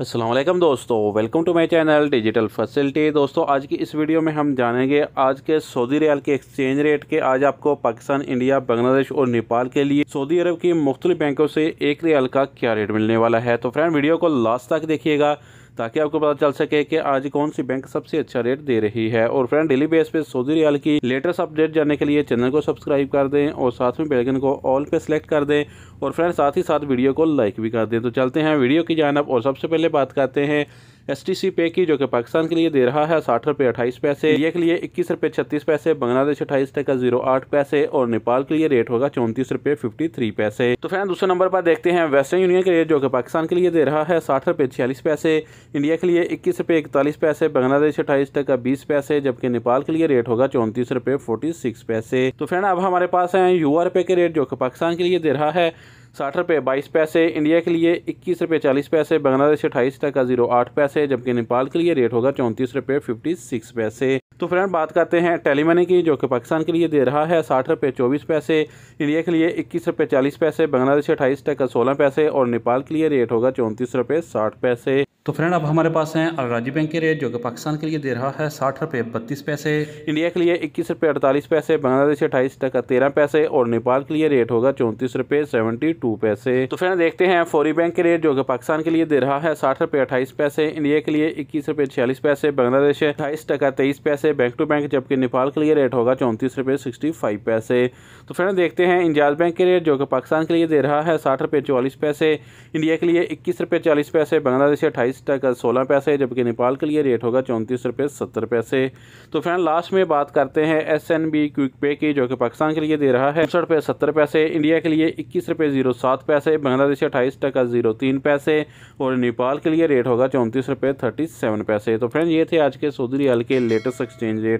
असलम दोस्तों welcome to my channel digital facility दोस्तों आज की इस वीडियो में हम जानेंगे आज के सऊदी रियाल के एक्सचेंज रेट के आज आपको पाकिस्तान इंडिया बांग्लादेश और नेपाल के लिए सऊदी अरब की मुख्तलिफ बैंकों से एक रियाल का क्या रेट मिलने वाला है तो फ्रेंड वीडियो को लास्ट तक देखिएगा ताकि आपको पता चल सके कि आज कौन सी बैंक सबसे अच्छा रेट दे रही है और फ्रेंड डेली बेस पे सऊदी रियाल की लेटेस्ट अपडेट जानने के लिए चैनल को सब्सक्राइब कर दें और साथ में बेलकन को ऑल पे सेलेक्ट कर दें और फ्रेंड साथ ही साथ वीडियो को लाइक भी कर दें तो चलते हैं वीडियो की जानब और सबसे पहले बात करते हैं एस टी सी पे की जो कि पाकिस्तान के लिए दे रहा है साठ रुपये अट्ठाईस पैसे ये के लिए इक्कीस रुपये छत्तीस पैसे बांग्लादेश अट्ठाईस टका जीरो आठ पैसे और नेपाल के लिए रेट होगा चौंतीस रुपये फिफ्टी थ्री पैसे तो फैन दूसरे नंबर पर देखते हैं वेस्टर्न यूनियन के लिए जो कि पाकिस्तान के लिए दे रहा है साठ रुपये छियालीस पैसे इंडिया के लिए इक्कीस रुपये इकतालीस पैसे बांग्लादेश अट्ठाईस टका बीस पैसे जबकि नेपाल के लिए रेट होगा चौंतीस रुपये फोर्टी सिक्स पैसे तो फैन अब हमारे पास है यू आर पे के रेट जो कि पाकिस्तान के लिए दे रहा है साठ रुपये बाईस पैसे इंडिया के लिए इक्कीस रुपये चालीस पैसे बांग्लादेश अट्ठाईस टका जीरो आठ पैसे जबकि नेपाल के लिए रेट होगा चौंतीस रुपये फिफ्टी सिक्स पैसे तो फ्रेंड बात करते हैं टेली मनी की जो कि पाकिस्तान के लिए दे रहा है साठ रुपये चौबीस पैसे इंडिया के लिए इक्कीस रुपये चालीस पैसे बांग्लादेश अट्ठाईस टका सोलह पैसे और नेपाल के लिए रेट होगा चौंतीस रुपये साठ पैसे तो फ्रेंड अब हमारे पास हैं अलराजी बैंक के रेट जो कि पाकिस्तान के लिए दे रहा है साठ रुपये बत्तीस पैसे इंडिया के लिए इक्कीस रुपये अड़तालीस पैसे बांग्लादेश अट्ठाईस टका तेरह पैसे और नेपाल के लिए रेट होगा चौंतीस रुपये सेवेंटी टू पैसे तो फ्रेंड देखते हैं फौरी बैंक के रेट जो कि पाकिस्तान के लिए दे रहा है साठ रुपये अट्ठाईस पैसे इंडिया के लिए इक्कीस रुपये छियालीस पैसे बांग्लादेश अट्ठाईस टका तेईस पैसे बैंक टू बैंक जबकि नेपाल के लिए रेट होगा चौंतीस रुपये सिक्सटी फाइव पैसे तो फ्रेंड देखते हैं इंजाज बैंक के रेट जो कि पाकिस्तान के लिए दे रहा है साठ रुपये चौवालीस पैसे इंडिया के लिए इक्कीस रुपये चालीस पैसे बांग्लादेश अट्ठाईस इसका का सोलह पैसे जबकि नेपाल के लिए रेट होगा चौंतीस रुपये सत्तर पैसे तो फ्रेंड लास्ट में बात करते हैं एस एन बी क्विक पे की जो कि पाकिस्तान के लिए दे रहा है उनसठ रुपये सत्तर पैसे इंडिया के लिए इक्कीस रुपये जीरो सात पैसे बांग्लादेश अट्ठाईस टका जीरो तीन पैसे और नेपाल के लिए रेट होगा चौंतीस रुपये थर्टी सेवन पैसे तो फ्रेंड ये थे आज के सऊदी रियाल के लेटेस्ट एक्सचेंज रेट